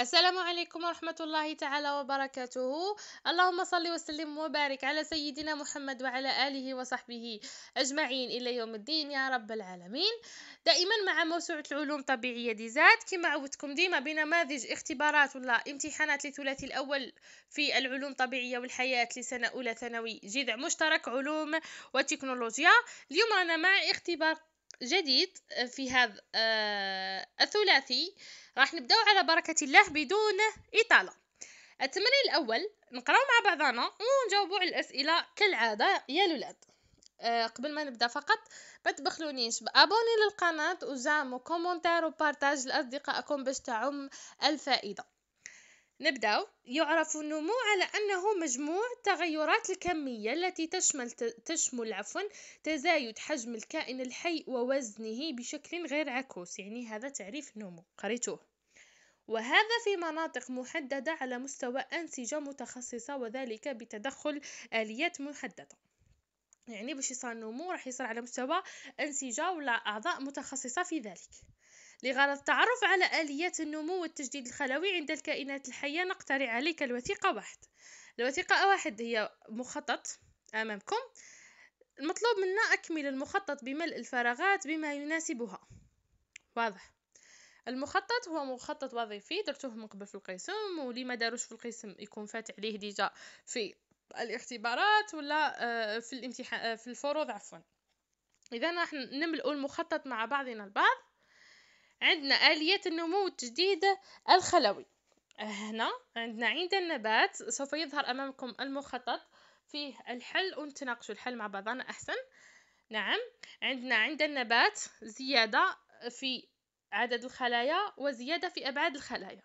السلام عليكم ورحمة الله تعالى وبركاته اللهم صل وسلم وبارك على سيدنا محمد وعلى آله وصحبه أجمعين إلى يوم الدين يا رب العالمين دائما مع موسوعة العلوم الطبيعية دي زاد كما عودتكم ديما بنماذج اختبارات ولا امتحانات لثلاثي الأول في العلوم الطبيعية والحياة لسنة أولى ثانوي جذع مشترك علوم وتكنولوجيا اليوم رانا مع اختبار جديد آه، في هذا آه، الثلاثي راح نبداو على بركة الله بدون إطالة التمرين الأول نقراو مع بعضنا ونجاوبوا على الأسئلة كالعادة يا الولاد آه، قبل ما نبدا فقط ما تبخلونيش بابوني للقناه وزعموا كومنتار وبارتاج لاصدقائكم باش تعم الفائده نبدأ يعرف النمو على أنه مجموع التغيرات الكمية التي تشمل تشمل عفوا تزايد حجم الكائن الحي ووزنه بشكل غير عكوس يعني هذا تعريف النمو قريتوه وهذا في مناطق محددة على مستوى أنسجة متخصصة وذلك بتدخل آليات محددة يعني باش يصير النمو راح يصير على مستوى أنسجة ولا أعضاء متخصصة في ذلك لغرض التعرف على آليات النمو والتجديد الخلوي عند الكائنات الحية نقترح عليك الوثيقة واحد الوثيقة واحد هي مخطط أمامكم المطلوب منا أكمل المخطط بملء الفراغات بما يناسبها واضح المخطط هو مخطط وظيفي درتوه من قبل في القسم ولي ما داروش في القسم يكون فات عليه ديجا في الاختبارات ولا آه، في الامتحان آه، في الفروض عفوا اذا راح نملؤ المخطط مع بعضنا البعض عندنا آلية النمو التجديد الخلوي هنا عندنا عند النبات سوف يظهر أمامكم المخطط فيه الحل ونتناقشوا الحل مع بعضنا أحسن نعم عندنا عند النبات زيادة في عدد الخلايا وزيادة في أبعاد الخلايا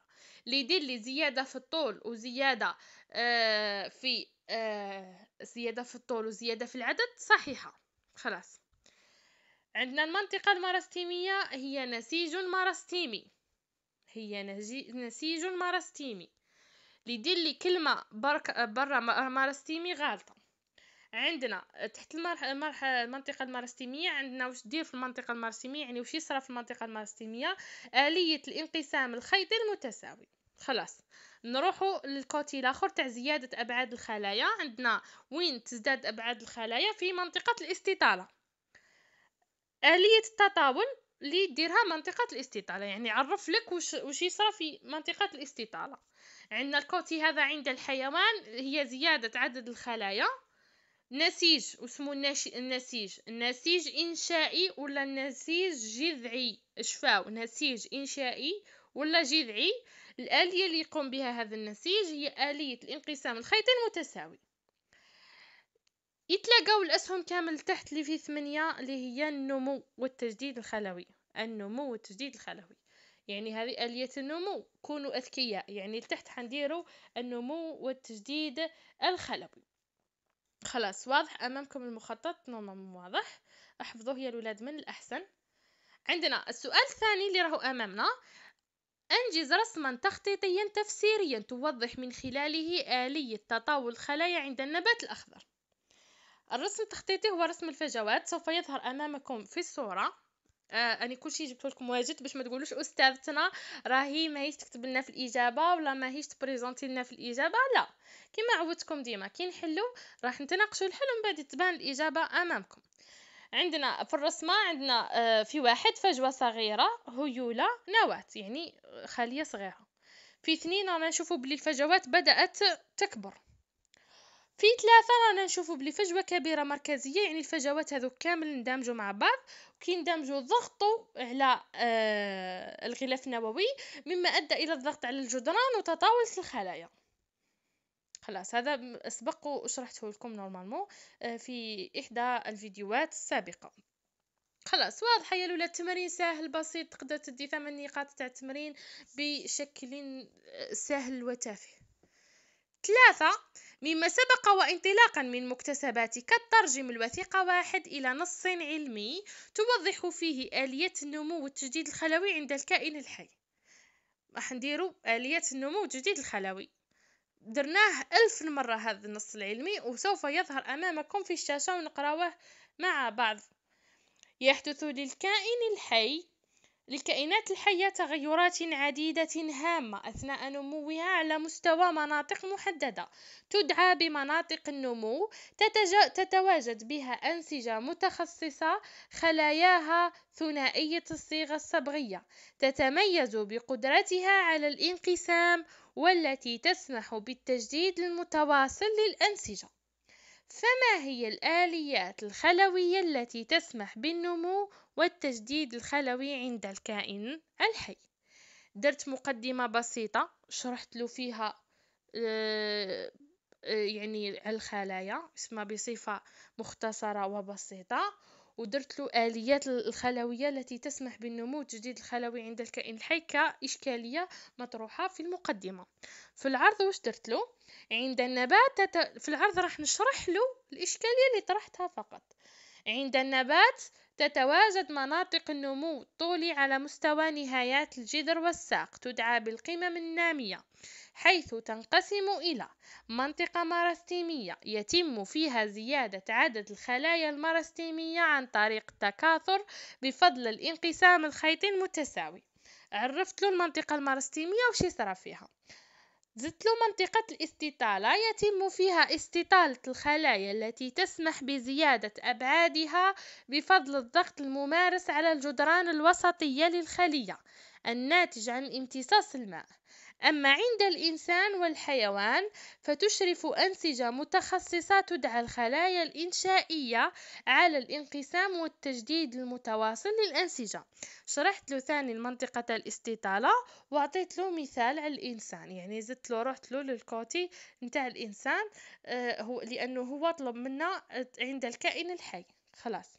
اللي لي زيادة في الطول وزيادة آه، في آه، زيادة في الطول وزيادة في العدد صحيحة خلاص عندنا المنطقة المرستيمية هي نسيج مرستيمي هي نسيج مرستيمي اللي لي كلمة برك برا مرستيمي غالطة عندنا تحت المرح المرح المنطقة المرستيمية عندنا واش دير في المنطقة المرستيمية يعني واش يصرى في المنطقة المرستيمية آلية الانقسام الخيطي المتساوي خلاص نروحو للكوتي الاخر تاع زياده ابعاد الخلايا عندنا وين تزداد ابعاد الخلايا في منطقه الاستطاله آلية التطاول اللي ديرها منطقة الاستطالة يعني عرف لك وش, وش يصرى في منطقة الاستطالة عندنا الكوتي هذا عند الحيوان هي زيادة عدد الخلايا نسيج النشي... النسيج النسيج إنشائي ولا النسيج جذعي شفاو نسيج إنشائي ولا جذعي الآلية اللي يقوم بها هذا النسيج هي آلية الانقسام الخيطي المتساوي يتلاقاو الاسهم كامل تحت اللي في ثمانية اللي هي النمو والتجديد الخلوي النمو والتجديد الخلوي يعني هذه آلية النمو كونوا أذكياء يعني لتحت حنديرو النمو والتجديد الخلوي خلاص واضح أمامكم المخطط نورمالمون واضح احفظوه يا الولاد من الأحسن عندنا السؤال الثاني اللي راهو أمامنا أنجز رسما تخطيطيا تفسيريا توضح من خلاله آلية تطاول الخلايا عند النبات الأخضر الرسم التخطيطي هو رسم الفجوات سوف يظهر امامكم في الصوره آه انا كلشي جبت لكم واجد باش ما تقولوش استاذتنا راهي ماهيش تكتب لنا في الاجابه ولا ماهيش تبريزونتي لنا في الاجابه لا كما عودتكم ديما كي نحلو راح نتناقشوا الحل ومن بعد تبان الاجابه امامكم عندنا في الرسمة عندنا آه في واحد فجوة صغيرة هيولة نواة يعني خلية صغيرة في اثنين رانا نشوفوا بلي الفجوات بدأت تكبر في ثلاثة رانا نشوفو بلي فجوة كبيرة مركزية يعني الفجوات هذو كامل اندمجو مع بعض كي اندمجو ضغطو على آه، الغلاف النووي مما ادى الى الضغط على الجدران وتطاول الخلايا خلاص هذا سبق وشرحته لكم نورمالمون آه، في احدى الفيديوهات السابقه خلاص واضحه يا لولا التمرين سهل بسيط تقدر تدي ثمان نقاط تاع التمرين بشكل آه، سهل وتافه ثلاثة مما سبق وانطلاقا من مكتسباتك ترجم الوثيقة واحد إلى نص علمي توضح فيه آلية النمو والتجديد الخلوي عند الكائن الحي راح نديرو آلية النمو والتجديد الخلوي درناه ألف مرة هذا النص العلمي وسوف يظهر أمامكم في الشاشة ونقراوه مع بعض يحدث للكائن الحي للكائنات الحية تغيرات عديدة هامة أثناء نموها على مستوى مناطق محددة تدعى بمناطق النمو تتج... تتواجد بها أنسجة متخصصة خلاياها ثنائية الصيغة الصبغية تتميز بقدرتها على الانقسام والتي تسمح بالتجديد المتواصل للأنسجة فما هي الآليات الخلوية التي تسمح بالنمو والتجديد الخلوي عند الكائن الحي درت مقدمة بسيطة شرحت له فيها آه، آه، يعني الخلايا اسمها بصفة مختصرة وبسيطة ودرت له آليات الخلوية التي تسمح بالنمو تجديد الخلوي عند الكائن الحي كإشكالية مطروحة في المقدمة في العرض واش درت له عند النبات في العرض راح نشرح له الإشكالية اللي طرحتها فقط عند النبات تتواجد مناطق النمو الطولي على مستوى نهايات الجذر والساق تدعى بالقمم النامية حيث تنقسم إلى منطقة مارستيمية يتم فيها زيادة عدد الخلايا المارستيمية عن طريق التكاثر بفضل الانقسام الخيطي المتساوي عرفت له المنطقة المارستيمية وش يصرى فيها له منطقة الاستطالة يتم فيها استطالة الخلايا التي تسمح بزيادة أبعادها بفضل الضغط الممارس على الجدران الوسطية للخلية الناتج عن امتصاص الماء أما عند الإنسان والحيوان فتشرف أنسجة متخصصة تدعى الخلايا الإنشائية على الانقسام والتجديد المتواصل للأنسجة شرحت له ثاني المنطقة الاستطالة وعطيت له مثال على الإنسان يعني زدت له رحت له للكوتي نتاع الإنسان آه هو لأنه هو طلب منا عند الكائن الحي خلاص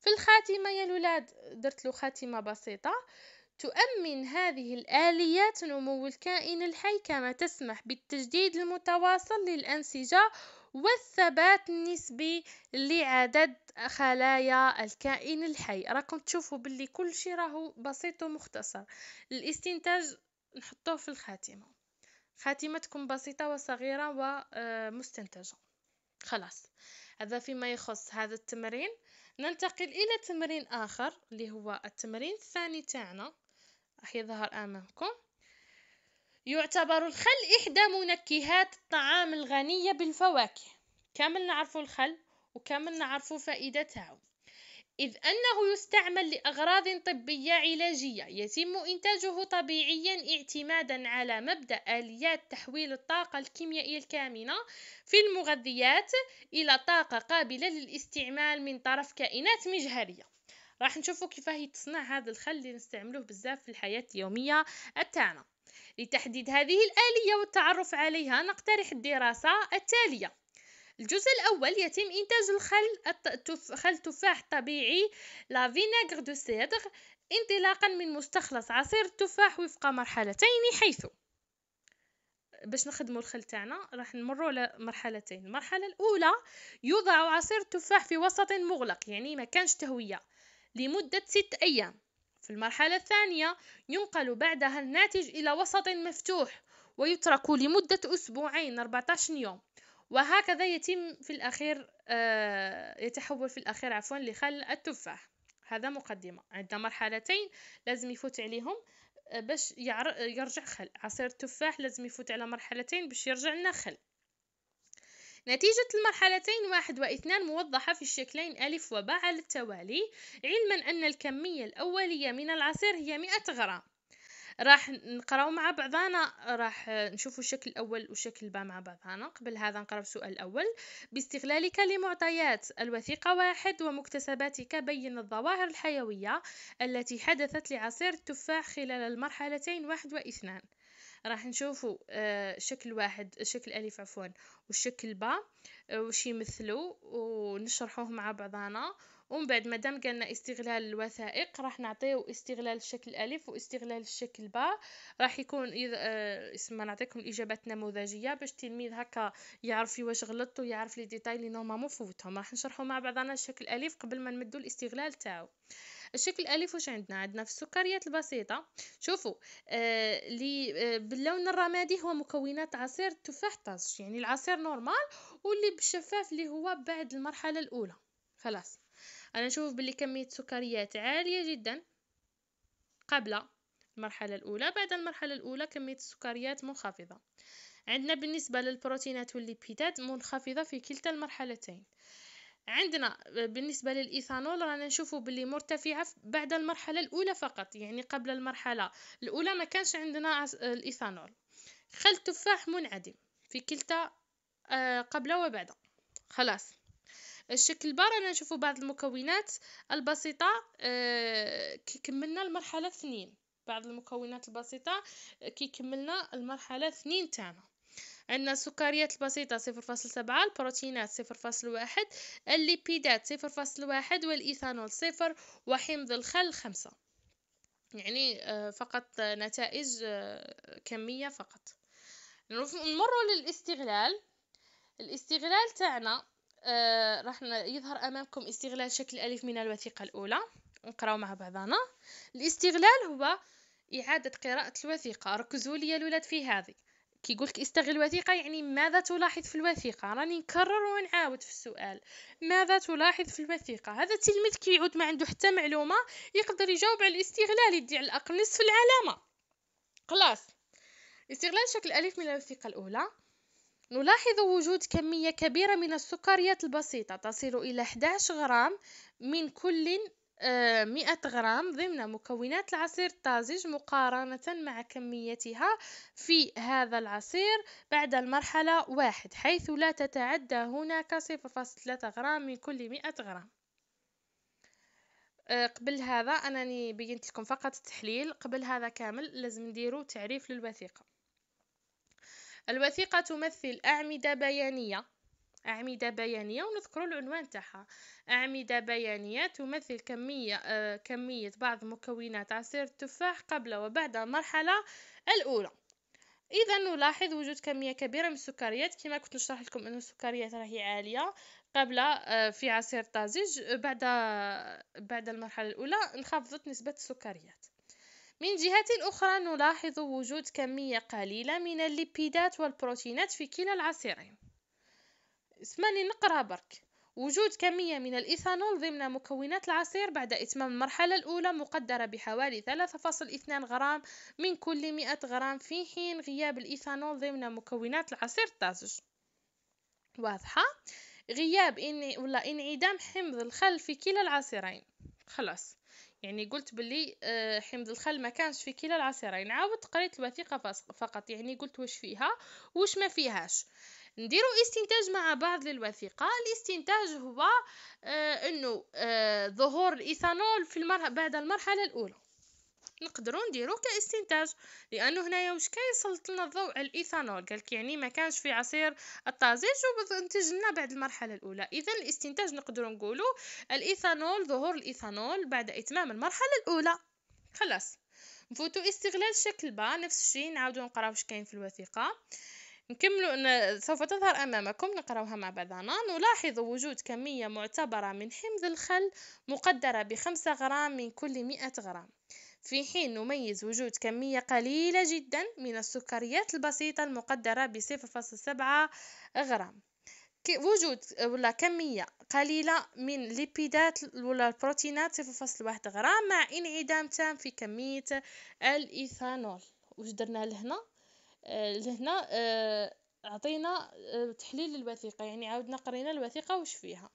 في الخاتمة يا الولاد درت له خاتمة بسيطة تؤمن هذه الآليات نمو الكائن الحي كما تسمح بالتجديد المتواصل للأنسجة والثبات النسبي لعدد خلايا الكائن الحي راكم تشوفوا باللي كل شيء راهو بسيط ومختصر الاستنتاج نحطوه في الخاتمة خاتمة تكون بسيطة وصغيرة ومستنتجة آه، خلاص هذا فيما يخص هذا التمرين ننتقل إلى تمرين آخر اللي هو التمرين الثاني تاعنا راح يظهر أمامكم يعتبر الخل إحدى منكهات الطعام الغنية بالفواكه كامل نعرفوا الخل وكامل نعرفوا فائدته إذ أنه يستعمل لأغراض طبية علاجية يتم إنتاجه طبيعيا اعتمادا على مبدأ آليات تحويل الطاقة الكيميائية الكامنة في المغذيات إلى طاقة قابلة للاستعمال من طرف كائنات مجهرية راح نشوفوا كيفاه تصنع هذا الخل اللي نستعملوه بزاف في الحياة اليومية تاعنا لتحديد هذه الآلية والتعرف عليها نقترح الدراسة التالية الجزء الأول يتم إنتاج الخل التف... خل تفاح طبيعي لا فينيغر دو سيدغ انطلاقا من مستخلص عصير التفاح وفق مرحلتين حيث باش نخدموا الخل تاعنا راح نمروا لمرحلتين المرحله الاولى يوضع عصير التفاح في وسط مغلق يعني ما كانش تهويه لمدة ست أيام في المرحلة الثانية ينقل بعدها الناتج إلى وسط مفتوح ويترك لمدة أسبوعين 14 يوم وهكذا يتم في الأخير آه، يتحول في الأخير عفوا لخل التفاح هذا مقدمة عندنا مرحلتين لازم يفوت عليهم آه، باش يرجع خل عصير التفاح لازم يفوت على مرحلتين باش يرجع لنا خل نتيجة المرحلتين واحد واثنان موضحة في الشكلين ألف وباء على التوالي علما أن الكمية الأولية من العصير هي مئة غرام راح نقراو مع بعضانا راح نشوفوا الشكل الاول وشكل الباء مع بعضانا قبل هذا نقراو السؤال الاول باستغلالك لمعطيات الوثيقه واحد ومكتسباتك بين الظواهر الحيويه التي حدثت لعصير التفاح خلال المرحلتين واحد واثنان راح نشوفوا آه، شكل واحد شكل ألف عفوا وشكل با آه، وش يمثلوا ونشرحوه مع بعضانا ومن بعد مادام قالنا استغلال الوثائق راح نعطيه استغلال الشكل ألف واستغلال الشكل با راح يكون إذا آه، اسمها نعطيكم الإجابات نموذجية باش التلميذ هكا يعرف في واش غلط ويعرف لي ديتاي اللي نورمالمون فوتهم راح نشرحو مع بعضنا الشكل ألف قبل ما نمدو الاستغلال تاعو الشكل الالف واش عندنا عندنا في السكريات البسيطه شوفوا آه، اللي آه باللون الرمادي هو مكونات عصير التفاح طازج يعني العصير نورمال واللي بالشفاف اللي هو بعد المرحله الاولى خلاص انا نشوف باللي كميه السكريات عاليه جدا قبل المرحله الاولى بعد المرحله الاولى كميه السكريات منخفضه عندنا بالنسبه للبروتينات والليبيدات منخفضه في كلتا المرحلتين عندنا آه، بالنسبة للإيثانول رانا نشوفه باللي مرتفعة بعد المرحلة الأولى فقط يعني قبل المرحلة الأولى ما كانش عندنا آه، الإيثانول خل تفاح منعدم في كلتا آه، قبل وبعد خلاص الشكل بار رانا نشوفوا بعض المكونات البسيطة كي كملنا المرحلة اثنين بعض المكونات البسيطة كي كملنا المرحلة اثنين تاعنا عندنا السكريات البسيطة صفر فاصل سبعة البروتينات صفر فاصل واحد الليبيدات صفر فاصل واحد والإيثانول صفر وحمض الخل خمسة يعني آه، فقط نتائج آه، كمية فقط نمر للاستغلال الاستغلال تاعنا آه، راح يظهر أمامكم استغلال شكل ألف من الوثيقة الأولى نقراو مع بعضنا الاستغلال هو إعادة قراءة الوثيقة ركزوا لي الولاد في هذه كيقول لك استغل الوثيقه يعني ماذا تلاحظ في الوثيقه راني نكرر ونعاود في السؤال ماذا تلاحظ في الوثيقه هذا التلميذ كيعود ما عنده حتى معلومه يقدر يجاوب على الاستغلال يدي على الاقل نصف العلامه خلاص استغلال شكل الالف من الوثيقه الاولى نلاحظ وجود كمية كبيرة من السكريات البسيطة تصل إلى 11 غرام من كل آه، مئة غرام ضمن مكونات العصير الطازج مقارنة مع كميتها في هذا العصير بعد المرحلة واحد حيث لا تتعدى هناك 0.3 غرام من كل 100 غرام آه، قبل هذا أنني بينت لكم فقط التحليل قبل هذا كامل لازم نديرو تعريف للوثيقة الوثيقة تمثل أعمدة بيانية أعمدة بيانية ونذكر العنوان تاعها أعمدة بيانية تمثل كمية آه كمية بعض مكونات عصير التفاح قبل وبعد المرحلة الأولى إذا نلاحظ وجود كمية كبيرة من السكريات كما كنت نشرح لكم أن السكريات راهي عالية قبل آه، في عصير طازج بعد بعد المرحلة الأولى انخفضت نسبة السكريات من جهة أخرى نلاحظ وجود كمية قليلة من الليبيدات والبروتينات في كلا العصيرين اسمعني نقرأ برك وجود كمية من الإيثانول ضمن مكونات العصير بعد إتمام المرحلة الأولى مقدرة بحوالي 3.2 غرام من كل 100 غرام في حين غياب الإيثانول ضمن مكونات العصير الطازج واضحة غياب إن... ولا انعدام حمض الخل في كلا العصيرين خلاص يعني قلت بلي آه، حمض الخل ما كانش في كلا العصيرين عاودت قريت الوثيقة فقط يعني قلت واش فيها واش ما فيهاش نديرو استنتاج مع بعض للوثيقه الاستنتاج هو آه، انه آه، ظهور الايثانول في المرح- بعد المرحله الاولى نقدروا نديرو كاستنتاج لانه هنايا واش كيسلط لنا الضوء على الايثانول قالك يعني ما كانش في عصير الطازج وانتج لنا بعد المرحله الاولى اذا الاستنتاج نقدروا نقولوا الايثانول ظهور الايثانول بعد اتمام المرحله الاولى خلاص نفوتوا استغلال شكل با نفس الشيء نعاودوا نقراو واش كاين في الوثيقه نكملوا ان سوف تظهر أمامكم نقراوها مع بعضنا نلاحظ وجود كمية معتبرة من حمض الخل مقدرة بخمسة غرام من كل مئة غرام في حين نميز وجود كمية قليلة جدا من السكريات البسيطة المقدرة ب 0.7 سبعة غرام وجود ولا كمية قليلة من ليبيدات ولا البروتينات صفر فاصل واحد غرام مع انعدام تام في كمية الإيثانول واش درنا لهنا لهنا آه، عطينا آه، تحليل الوثيقة يعني عاودنا قرينا الوثيقة وش فيها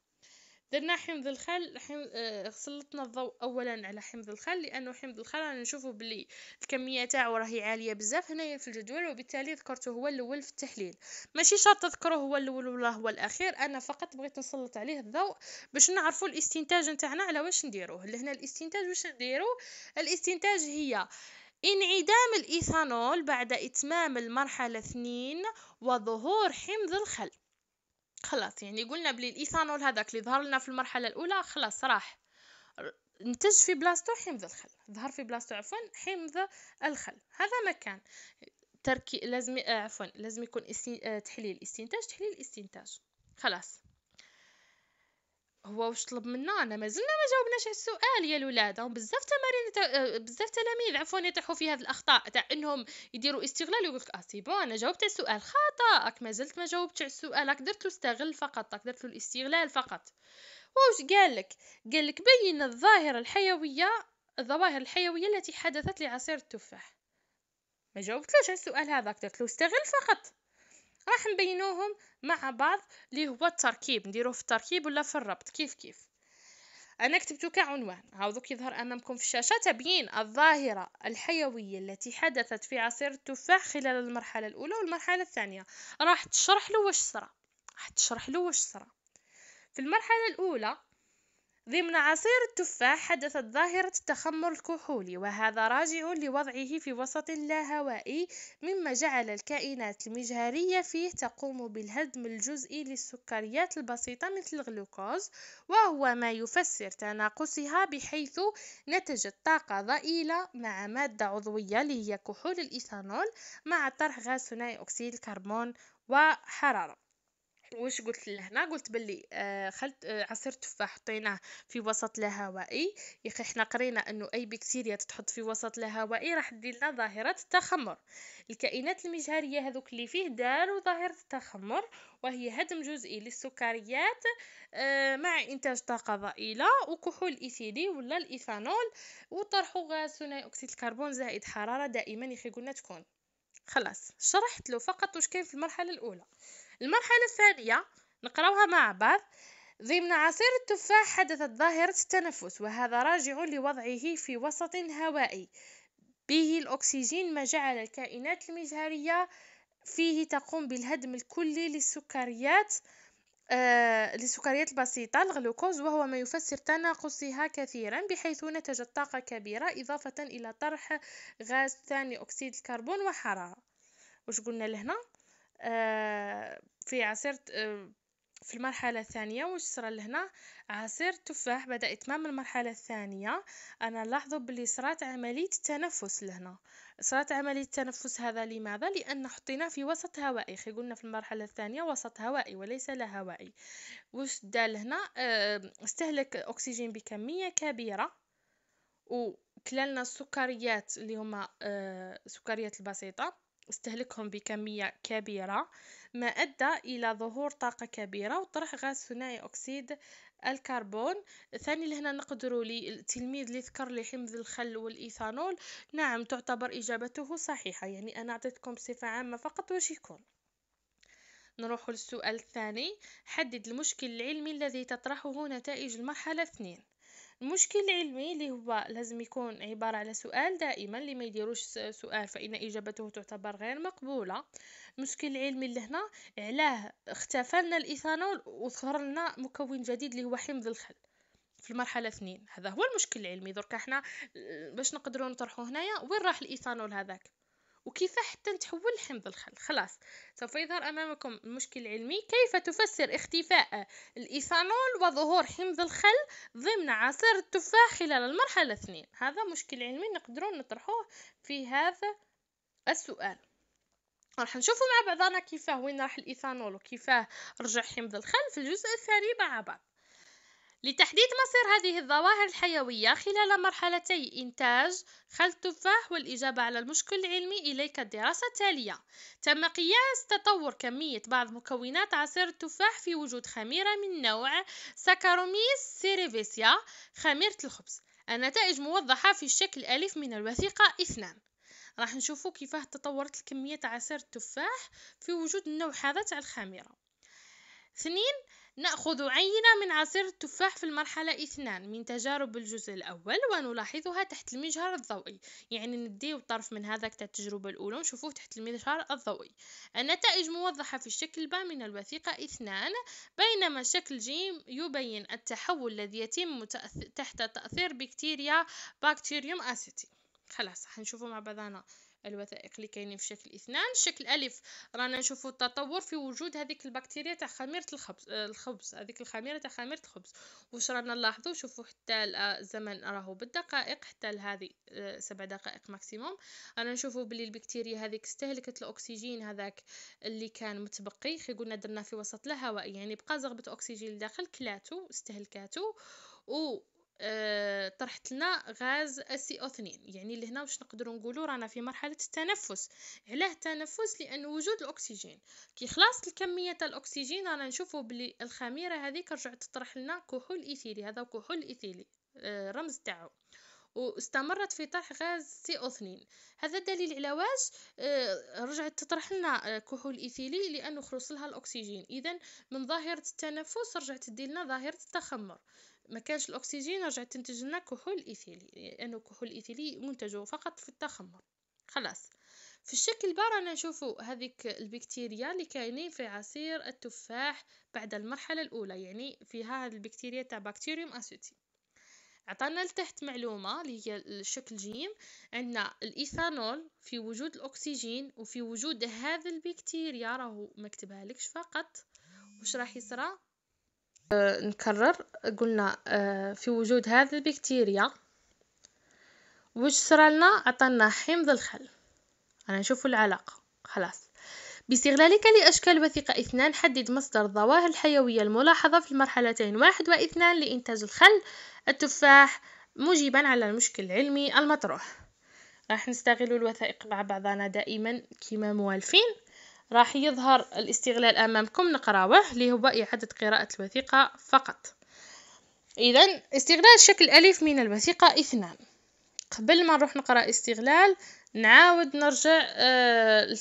درنا حمض الخل حم... سلطنا آه، الضوء اولا على حمض الخل لانه حمض الخل رانا نشوفوا بلي الكميه تاعو راهي عاليه بزاف هنايا في الجدول وبالتالي ذكرته هو الاول في التحليل ماشي شرط تذكره هو الاول ولا هو الاخير انا فقط بغيت نسلط عليه الضوء باش نعرفوا الاستنتاج نتاعنا على واش نديروه لهنا الاستنتاج واش نديرو الاستنتاج هي انعدام الإيثانول بعد إتمام المرحلة اثنين وظهور حمض الخل خلاص يعني قلنا بلي الإيثانول هذاك اللي ظهر لنا في المرحلة الأولى خلاص راح نتج في بلاصتو حمض الخل ظهر في بلاصتو عفوا حمض الخل هذا مكان تركي لازم آه، عفوا لازم يكون استي... آه، تحليل استنتاج تحليل استنتاج خلاص هو واش طلب منا انا مازلنا ما جاوبناش على السؤال يا الولاد هم بزاف تمارين آه، بزاف تلاميذ عفوا يطيحوا في هذه الاخطاء تاع انهم يديروا استغلال ويقول لك اه سي بون انا جاوبت على السؤال خطا راك مازلت ما جاوبتش على السؤال راك درتو استغل فقط راك درتو الاستغلال فقط واش قال لك قال لك بين الظاهره الحيويه الظواهر الحيويه التي حدثت لعصير التفاح ما جاوبتلوش على السؤال هذا درت له استغل فقط راح نبينوهم مع بعض اللي هو التركيب نديروه في التركيب ولا في الربط كيف كيف انا كتبته كعنوان هاو دوك يظهر امامكم في الشاشه تبيين الظاهره الحيويه التي حدثت في عصير التفاح خلال المرحله الاولى والمرحله الثانيه راح تشرح له واش صرا راح تشرح له واش صرا في المرحله الاولى ضمن عصير التفاح حدثت ظاهرة التخمر الكحولي وهذا راجع لوضعه في وسط لا هوائي مما جعل الكائنات المجهرية فيه تقوم بالهدم الجزئي للسكريات البسيطة مثل الغلوكوز وهو ما يفسر تناقصها بحيث نتجت طاقة ضئيلة مع مادة عضوية اللي هي كحول الإيثانول مع طرح غاز ثنائي أكسيد الكربون وحرارة واش قلت لهنا قلت بلي آه، خلت خلط آه، عصير تفاح حطيناه في وسط الهوائي يا اخي حنا قرينا انه اي بكتيريا تتحط في وسط الهوائي راح دير لنا ظاهره التخمر الكائنات المجهريه هذوك اللي فيه داروا ظاهره التخمر وهي هدم جزئي للسكريات آه، مع انتاج طاقه ضئيله وكحول ايثيلي ولا الايثانول وطرحوا غاز ثاني اكسيد الكربون زائد حراره دائما يا قلنا تكون خلاص شرحت له فقط واش كاين في المرحله الاولى المرحلة الثانية نقراوها مع بعض ضمن عصير التفاح حدثت ظاهرة التنفس وهذا راجع لوضعه في وسط هوائي به الأكسجين ما جعل الكائنات المجهرية فيه تقوم بالهدم الكلي للسكريات آه للسكريات البسيطة الغلوكوز وهو ما يفسر تناقصها كثيرا بحيث نتجت طاقة كبيرة إضافة إلى طرح غاز ثاني أكسيد الكربون وحرارة وش قلنا لهنا آه، في عصير آه، في المرحلة الثانية واش صرا لهنا عصير التفاح بعد إتمام المرحلة الثانية أنا لاحظوا بلي صرات عملية تنفس لهنا صرات عملية تنفس هذا لماذا لأن حطيناه في وسط هوائي خي قلنا في المرحلة الثانية وسط هوائي وليس لا هوائي واش دال هنا آه، استهلك أكسجين بكمية كبيرة وكلالنا السكريات اللي هما السكريات البسيطة واستهلاكهم بكمية كبيرة ما أدى إلى ظهور طاقة كبيرة وطرح غاز ثنائي أكسيد الكربون ثاني لهنا نقدروا التلميذ اللي ذكر لي حمض الخل والإيثانول نعم تعتبر إجابته صحيحة يعني أنا أعطيتكم بصفة عامة فقط واش يكون نروح للسؤال الثاني حدد المشكل العلمي الذي تطرحه نتائج المرحلة اثنين المشكل العلمي اللي هو لازم يكون عبارة على سؤال دائما اللي ما يديروش سؤال فإن إجابته تعتبر غير مقبولة المشكل العلمي اللي هنا علاه اختفى لنا الإيثانول وظهر لنا مكون جديد اللي هو حمض الخل في المرحلة اثنين هذا هو المشكل العلمي دركا حنا باش نقدروا نطرحوا هنايا وين راح الإيثانول هذاك وكيف حتى نتحول لحمض الخل خلاص سوف يظهر أمامكم المشكل العلمي كيف تفسر اختفاء الإيثانول وظهور حمض الخل ضمن عصير التفاح خلال المرحلة الاثنين هذا مشكل علمي نقدرون نطرحوه في هذا السؤال راح نشوفوا مع بعضنا كيفاه وين راح الإيثانول وكيفاه رجع حمض الخل في الجزء الثاني مع بعض لتحديد مصير هذه الظواهر الحيوية خلال مرحلتي إنتاج خل التفاح والإجابة على المشكل العلمي إليك الدراسة التالية تم قياس تطور كمية بعض مكونات عصير التفاح في وجود خميرة من نوع ساكاروميس سيريفيسيا خميرة الخبز النتائج موضحة في الشكل ألف من الوثيقة اثنان راح نشوفوا كيفاه تطورت الكمية عصير التفاح في وجود النوع هذا تاع الخميرة اثنين نأخذ عينة من عصير التفاح في المرحلة اثنان من تجارب الجزء الأول ونلاحظها تحت المجهر الضوئي يعني نديو طرف من هذاك التجربة الأولى ونشوفوه تحت المجهر الضوئي النتائج موضحة في الشكل با من الوثيقة اثنان بينما شكل جيم يبين التحول الذي يتم تحت تأثير بكتيريا بكتيريوم أسيتي خلاص حنشوفوا مع بعضنا الوثائق اللي كاينين في شكل اثنان شكل الف رانا نشوفوا التطور في وجود هذيك البكتيريا تاع خميره الخبز آه، الخبز هذيك الخميره تاع خميره الخبز واش رانا نلاحظوا شوفوا حتى آه، الزمن راهو بالدقائق حتى لهذه آه، سبع دقائق ماكسيموم رانا نشوفوا بلي البكتيريا هذيك استهلكت الاكسجين هذاك اللي كان متبقي كي قلنا درنا في وسط الهواء يعني بقى زغبه اكسجين لداخل كلاتو استهلكاتو و آه، طرحت لنا غاز سي او 2 يعني لهنا واش نقدروا نقولوا رانا في مرحله التنفس علاه التنفس لان وجود الاكسجين كي خلاص الكميه تاع الاكسجين رانا نشوفوا بلي الخميره هذيك رجعت تطرح لنا كحول ايثيلي هذا كحول ايثيلي الرمز آه، تاعو واستمرت في طرح غاز سي او 2 هذا دليل على واش آه، رجعت تطرح لنا كحول ايثيلي لانه خلص لها الاكسجين اذا من ظاهره التنفس رجعت تدي لنا ظاهره التخمر ما كانش الاكسجين رجعت تنتج لنا كحول ايثيلي لانه يعني كحول ايثيلي منتج فقط في التخمر خلاص في الشكل برا نشوفوا هذيك البكتيريا اللي كاينين في عصير التفاح بعد المرحله الاولى يعني فيها البكتيريا تاع بكتيريوم اسوتي عطانا لتحت معلومة اللي هي الشكل جيم عندنا الإيثانول في وجود الأكسجين وفي وجود هذا البكتيريا راهو مكتبها لكش فقط وش راح يصرى نكرر قلنا آه، في وجود هذه البكتيريا واش صرالنا عطانا حمض الخل انا نشوفوا العلاقه خلاص باستغلالك لأشكال وثيقة اثنان حدد مصدر الظواهر الحيوية الملاحظة في المرحلتين واحد واثنان لإنتاج الخل التفاح مجيبا على المشكل العلمي المطروح راح نستغل الوثائق مع بعضنا دائما كما موالفين راح يظهر الاستغلال أمامكم نقراوه اللي هو إعادة قراءة الوثيقة فقط إذا استغلال شكل ألف من الوثيقة اثنان قبل ما نروح نقرأ استغلال نعاود نرجع آه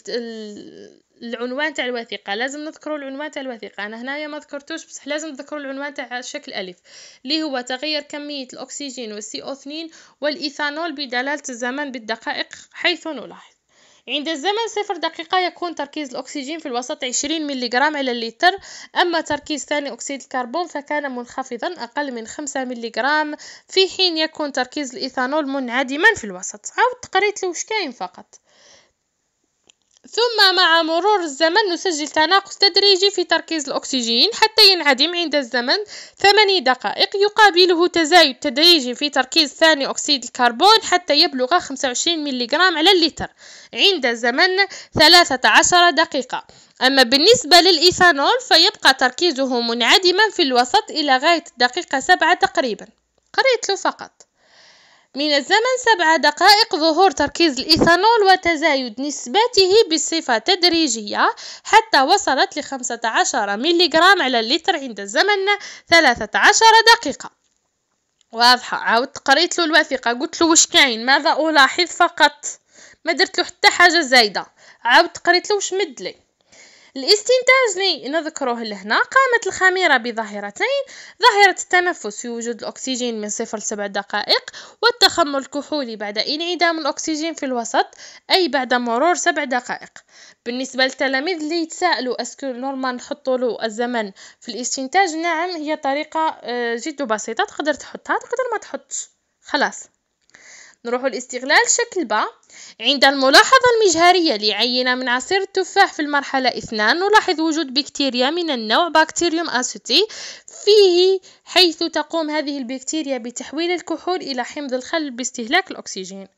العنوان تاع الوثيقة لازم نذكروا العنوان تاع الوثيقة أنا هنايا ما ذكرتوش بصح لازم تذكروا العنوان تاع شكل ألف اللي هو تغير كمية الأكسجين والسي أو 2 والإيثانول بدلالة الزمن بالدقائق حيث نلاحظ عند الزمن صفر دقيقة يكون تركيز الأكسجين في الوسط 20 ملغرام على اللتر أما تركيز ثاني أكسيد الكربون فكان منخفضا أقل من 5 ملغرام في حين يكون تركيز الإيثانول منعدما في الوسط عاود قريت واش كاين فقط ثم مع مرور الزمن نسجل تناقص تدريجي في تركيز الأكسجين حتى ينعدم عند الزمن 8 دقائق يقابله تزايد تدريجي في تركيز ثاني أكسيد الكربون حتى يبلغ 25 ملغرام على اللتر عند الزمن 13 دقيقة أما بالنسبة للإيثانول فيبقى تركيزه منعدما في الوسط إلى غاية الدقيقة 7 تقريبا قريت له فقط من الزمن سبع دقائق ظهور تركيز الإيثانول وتزايد نسبته بصفة تدريجية حتى وصلت عشر ميلي جرام على اللتر عند الزمن ثلاثة عشر دقيقة واضحة عاودت قريت له الوثيقة قلت له واش كاين ماذا ألاحظ فقط ما درت له حتى حاجة زايدة عاودت قريت له واش مدلي الاستنتاج نذكره لهنا قامت الخميرة بظاهرتين ظاهرة التنفس في وجود الأكسجين من صفر لسبع دقائق والتخمر الكحولي بعد انعدام الأكسجين في الوسط أي بعد مرور سبع دقائق بالنسبة للتلاميذ اللي يتساءلوا أسكو نورمال نحطوا له الزمن في الاستنتاج نعم هي طريقة آه، جد بسيطة تقدر تحطها تقدر ما تحطش خلاص نروح لاستغلال شكل ب عند الملاحظة المجهرية لعينة من عصير التفاح في المرحلة اثنان نلاحظ وجود بكتيريا من النوع بكتيريوم أسوتي فيه حيث تقوم هذه البكتيريا بتحويل الكحول إلى حمض الخل باستهلاك الأكسجين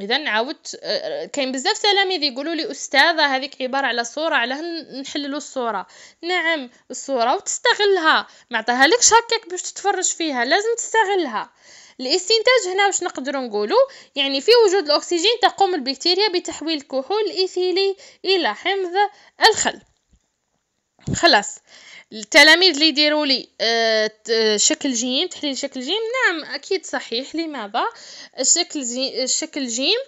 اذا عاودت آه، كاين بزاف تلاميذ يقولوا لي استاذه هذيك عباره على صوره علاه نحللوا الصوره نعم الصوره وتستغلها ما عطاهالكش هكاك باش تتفرج فيها لازم تستغلها الاستنتاج هنا واش نقدروا نقولوا يعني في وجود الاكسجين تقوم البكتيريا بتحويل الكحول الايثيلي الى حمض الخل خلاص التلاميذ اللي يديروا لي آه، شكل جيم تحليل شكل جيم نعم اكيد صحيح لماذا الشكل جيم الشكل آه، جيم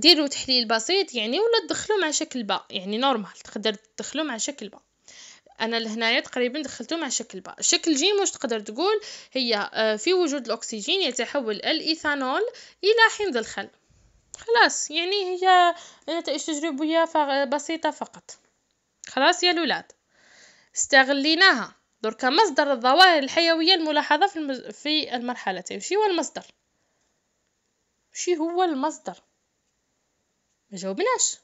ديروا تحليل بسيط يعني ولا تدخلوا مع شكل با يعني نورمال تقدر تدخلوا مع شكل با انا لهنايا تقريبا دخلته مع شكل با شكل جيم واش تقدر تقول هي آه، في وجود الاكسجين يتحول الايثانول الى حمض الخل خلاص يعني هي نتائج تجريبيه بسيطه فقط خلاص يا الاولاد استغليناها دركا مصدر الظواهر الحيويه الملاحظه في المز... في المرحلتين شي هو المصدر شي هو المصدر ما جاوبناش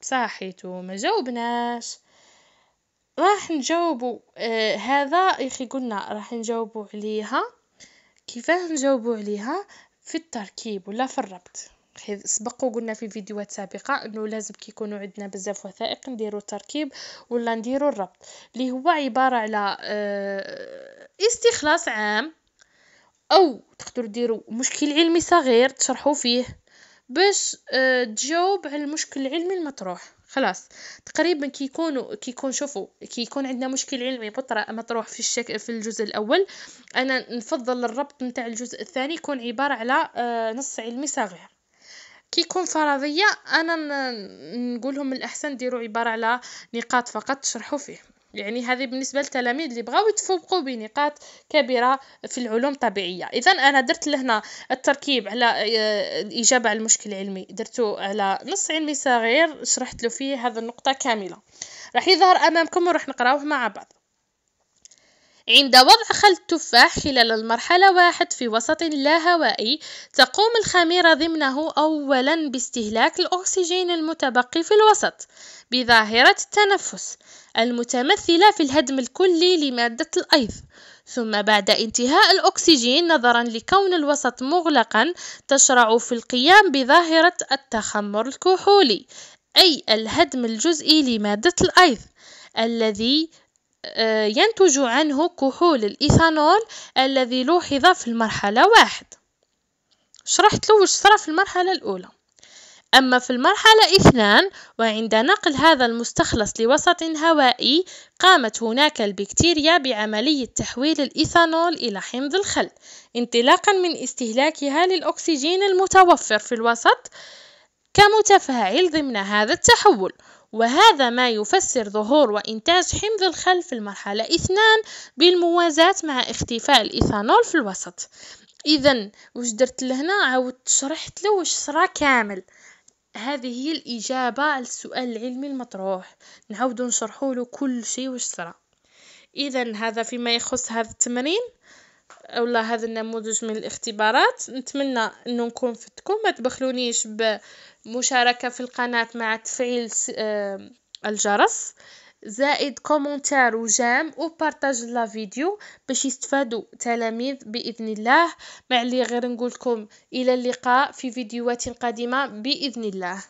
صحيتو ما جاوبناش راح نجاوبو آه، هذا يخي قلنا راح نجاوبو عليها, كيفاه نجاوبو عليها؟ في التركيب ولا في الربط, حيث سبق وقلنا في فيديوهات سابقة إنه لازم كي يكونوا عندنا بزاف وثائق نديرو التركيب ولا نديرو الربط, اللي هو عبارة على آه، استخلاص عام, أو تقدروا ديروا مشكل علمي صغير تشرحوا فيه, باش آه، تجاوب على المشكل العلمي المطروح. خلاص تقريبا كي يكونوا كي يكون شوفوا كي يكون عندنا مشكل علمي مطروح في الشك في الجزء الاول انا نفضل الربط نتاع الجزء الثاني يكون عباره على آه، نص علمي صغير كي يكون فرضيه انا نقولهم الاحسن ديروا عباره على نقاط فقط تشرحوا فيه يعني هذه بالنسبة للتلاميذ اللي بغاو يتفوقوا بنقاط كبيرة في العلوم الطبيعية إذا أنا درت لهنا التركيب على الإجابة آه، على المشكل العلمي درته على نص علمي صغير شرحت له فيه هذه النقطة كاملة راح يظهر أمامكم وراح نقراوه مع بعض عند وضع خل التفاح خلال المرحلة واحد في وسط لا هوائي تقوم الخميرة ضمنه أولا باستهلاك الأكسجين المتبقي في الوسط بظاهرة التنفس المتمثلة في الهدم الكلي لمادة الأيض ثم بعد انتهاء الأكسجين نظرا لكون الوسط مغلقا تشرع في القيام بظاهرة التخمر الكحولي أي الهدم الجزئي لمادة الأيض الذي آه، ينتج عنه كحول الإيثانول الذي لوحظ في المرحلة واحد شرحت له وش صرا في المرحلة الأولى أما في المرحلة اثنان وعند نقل هذا المستخلص لوسط هوائي قامت هناك البكتيريا بعملية تحويل الإيثانول إلى حمض الخل انطلاقا من استهلاكها للأكسجين المتوفر في الوسط كمتفاعل ضمن هذا التحول وهذا ما يفسر ظهور وإنتاج حمض الخل في المرحلة اثنان بالموازاة مع اختفاء الإيثانول في الوسط إذا واش درت لهنا عاودت شرحت له واش صرا كامل هذه هي الإجابة على السؤال العلمي المطروح نعود نشرحه له كل شيء واش صرا إذا هذا فيما يخص هذا التمرين اولا هذا النموذج من الاختبارات نتمنى انه نكون فدتكم ما تبخلونيش بمشاركه في القناه مع تفعيل آه، الجرس زائد كومنتار وجام وبارطاج لا فيديو باش يستفادوا تلاميذ باذن الله معلي غير نقول لكم الى اللقاء في فيديوهات قادمه باذن الله